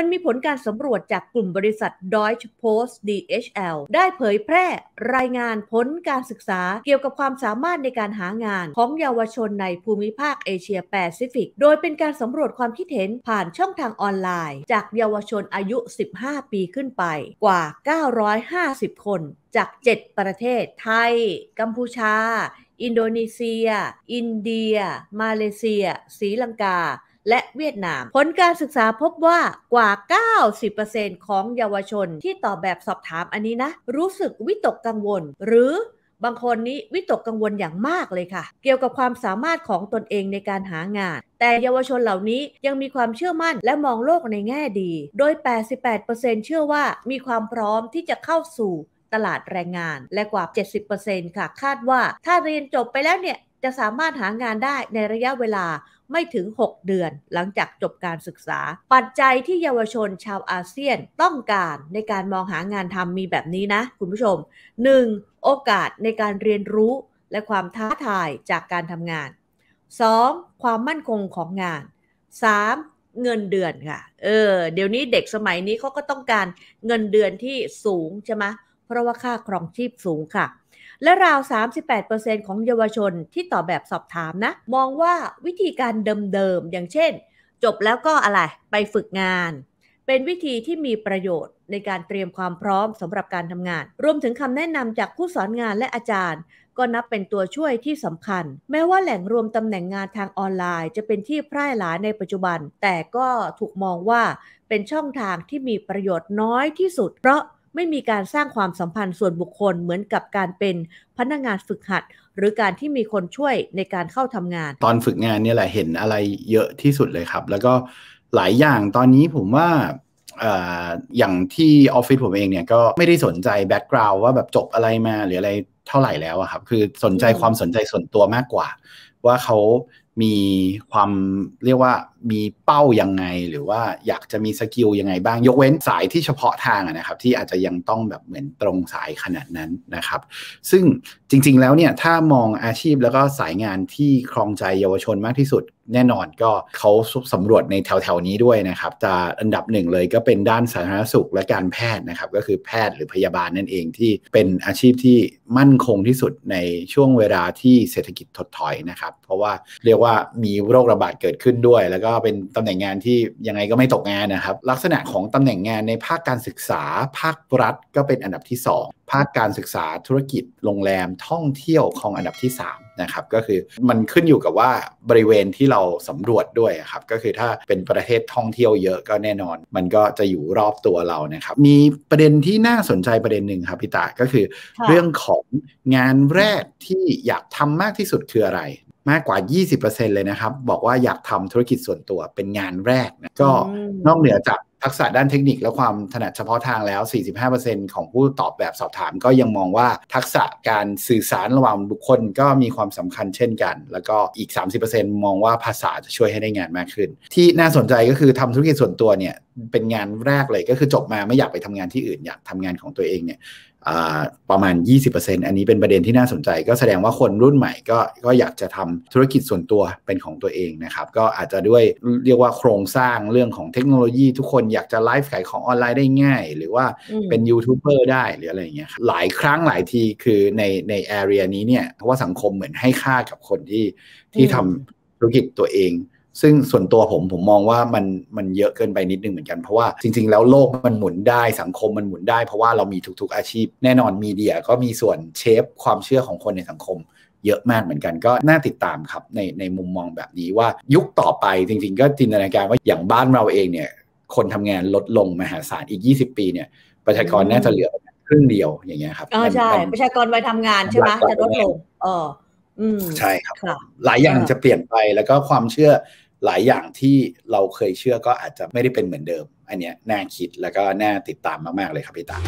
มันมีผลการสำรวจจากกลุ่มบริษัท Deutsche Post DHL ได้เผยแพร่รายงานผลการศึกษาเกี่ยวกับความสามารถในการหางานของเยาวชนในภูมิภาคเอเชียแปซิฟิก โดยเป็นการสำรวจความคิดเห็นผ่านช่องทางออนไลน์ จากเยาวชนอายุ 15 ปีขึ้นไป กว่า 950 คน จาก 7 ประเทศ ไทย กัมพูชา อินโดนีเซีย อินเดีย มาเลเซีย สีลังกาและเวียดนาม ผลการศึกษาพบว่ากว่า 90%ของเยาวชน ที่ตอบแบบสอบถามอันนี้นะ รู้สึกวิตกกังวล หรือบางคนนี้วิตกกังวลอย่างมากเลยค่ะ เกี่ยวกับความสามารถของตนเองในการหางาน แต่เยาวชนเหล่านี้ยังมีความเชื่อมั่น และมองโลกในแง่ดี โดย 88%เชื่อว่ามีความพร้อมที่จะเข้าสู่ตลาดแรงงาน และกว่า 70%ค่ะคาดว่าถ้าเรียนจบไปแล้วเนี่ยจะสามารถหางานได้ในระยะเวลาไม่ถึง 6 เดือนหลังจากจบการศึกษา ปัจจัยที่เยาวชนชาวอาเซียนต้องการในการมองหางานทำมีแบบนี้นะ คุณผู้ชม 1. โอกาสในการเรียนรู้และความท้าทายจากการทำงาน 2. ความมั่นคงของงาน 3. เงินเดือนค่ะเออเดี๋ยวนี้เด็กสมัยนี้เขาก็ต้องการเงินเดือนที่สูงใช่ไหมเพราะว่าค่าครองชีพสูงค่ะและราว 38%ของเยาวชนที่ตอบแบบสอบถามนะ มองว่าวิธีการเดิมๆอย่างเช่น จบแล้วก็อะไรไปฝึกงาน เป็นวิธีที่มีประโยชน์ในการเตรียมความพร้อมสำหรับการทำงาน รวมถึงคำแนะนำจากผู้สอนงานและอาจารย์ ก็นับเป็นตัวช่วยที่สำคัญ แม้ว่าแหล่งรวมตำแหน่งงานทางออนไลน์ จะเป็นที่แพร่หลายในปัจจุบัน แต่ก็ถูกมองว่าเป็นช่องทางที่มีประโยชน์น้อยที่สุด เพราะไม่มีการสร้างความสัมพันธ์ส่วนบุคคลเหมือนกับการเป็นพนักงานฝึกหัด หรือการที่มีคนช่วยในการเข้าทำงาน ตอนฝึกงานเนี่ยแหละเห็นอะไรเยอะที่สุดเลยครับ แล้วก็หลายอย่างตอนนี้ผมว่า อย่างที่ออฟฟิศผมเองเนี่ยก็ไม่ได้สนใจแบ็กกราวว่าแบบจบอะไรมาหรืออะไรเท่าไหร่แล้วครับ คือสนใจความสนใจส่วนตัวมากกว่า ว่าเขามีความเรียกว่ามีเป้ายังไง หรือว่าอยากจะมีสกิลยังไงบ้าง ยกเว้นสายที่เฉพาะทางนะครับที่อาจจะยังต้องแบบเหมือนตรงสายขนาดนั้นนะครับซึ่งจริงๆแล้วเนี่ยถ้ามองอาชีพแล้วก็สายงานที่ครองใจเยาวชนมากที่สุดแน่นอนก็เขาสำรวจในแถวๆนี้ด้วยนะครับจะอันดับหนึ่งเลยก็เป็นด้านสาธารณสุขและการแพทย์นะครับก็คือแพทย์หรือพยาบาลนั่นเองที่เป็นอาชีพที่มั่นคงที่สุดในช่วงเวลาที่เศรษฐกิจถดถอยนะครับเพราะว่าเรียกว่าว่ามีโรคระบาดเกิดขึ้นด้วย แล้วก็เป็นตำแหน่งงานที่ยังไงก็ไม่ตกงานนะครับ ลักษณะของตำแหน่งงานในภาคการศึกษา ภาครัฐก็เป็นอันดับที่ 2 ภาคการศึกษาธุรกิจโรงแรม ท่องเที่ยวของอันดับที่3นะครับก็คือมันขึ้นอยู่กับว่าบริเวณที่เราสำรวจด้วยครับก็คือถ้าเป็นประเทศท่องเที่ยวเยอะก็แน่นอน มันก็จะอยู่รอบตัวเรานะครับ มีประเด็นที่น่าสนใจประเด็นหนึ่งครับพี่ตาก็คือ เรื่องของงานแรกที่อยากทำมากที่สุดคืออะไรมากกว่า 20%เลยนะครับ บอกว่าอยากทำธุรกิจส่วนตัวเป็นงานแรกนะ ก็นอกเหนือจากทักษะด้านเทคนิคและความถนัดเฉพาะทางแล้ว 45%ของผู้ตอบแบบสอบถาม ก็ยังมองว่าทักษะการสื่อสารระหว่างบุคคลก็มีความสำคัญเช่นกัน แล้วก็อีก 30%มองว่าภาษาจะช่วยให้ได้งานมากขึ้น ที่น่าสนใจก็คือทำธุรกิจส่วนตัวเนี่ยเป็นงานแรกเลย ก็คือจบมาไม่อยากไปทำงานที่อื่น อยากทำงานของตัวเองเนี่ยประมาณ 20%อันนี้เป็นประเด็นที่น่าสนใจ ก็แสดงว่าคนรุ่นใหม่ก็ก็อยากจะทำธุรกิจส่วนตัวเป็นของตัวเองนะครับ ก็อาจจะด้วยเรียกว่าโครงสร้างเรื่องของเทคโนโลยี ทุกคนอยากจะไลฟ์ขายของออนไลน์ได้ง่าย หรือว่าเป็นยูทูบเบอร์ได้หรืออะไรอย่างเงี้ยหลายครั้งหลายทีคือในในแอเรียนี้เนี่ยเพราะว่าสังคมเหมือนให้ค่ากับคนที่ที่ทำธุรกิจตัวเองซึ่งส่วนตัวผมผมมองว่ามันมันเยอะเกินไปนิดนึงเหมือนกันเพราะว่าจริง ๆ แล้วโลกมันหมุนได้สังคมมันหมุนได้เพราะว่าเรามีทุก ๆอาชีพแน่นอนมีเดียก็มีส่วนเชฟความเชื่อของคนในสังคม เยอะมากเหมือนกันก็น่าติดตามครับในในมุมมองแบบนี้ว่ายุคต่อไปจริง ๆก็จินตนาการว่าอย่างบ้านเราเอง เนี่ย คนทำงานลดลงมหาศาลอีก 20ปีเนี่ย ประชากรน่าจะเหลือครึ่งเดียวอย่างเงี้ยครับอ๋อใช่ประชากรวัยทำงานใช่ไหมจะลดลงเออใช่ครับ หลายอย่างจะเปลี่ยนไปแล้วก็ความเชื่อหลายอย่างที่เราเคยเชื่อก็อาจจะไม่ได้เป็นเหมือนเดิม อันเนี้ยน่าคิดแล้วก็น่าติดตามมากๆเลยครับพี่ตา